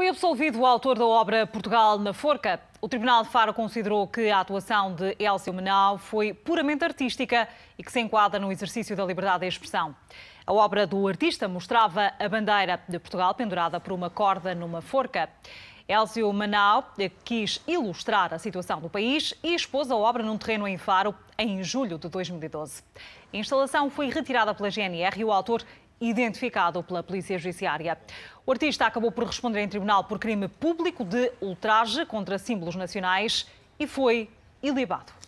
Foi absolvido o autor da obra Portugal na Forca. O Tribunal de Faro considerou que a atuação de Elcio Menal foi puramente artística e que se enquadra no exercício da liberdade de expressão. A obra do artista mostrava a bandeira de Portugal pendurada por uma corda numa forca. Elcio Manau quis ilustrar a situação do país e expôs a obra num terreno em Faro em julho de 2012. A instalação foi retirada pela GNR e o autor identificado pela Polícia Judiciária. O artista acabou por responder em tribunal por crime público de ultraje contra símbolos nacionais e foi ilibado.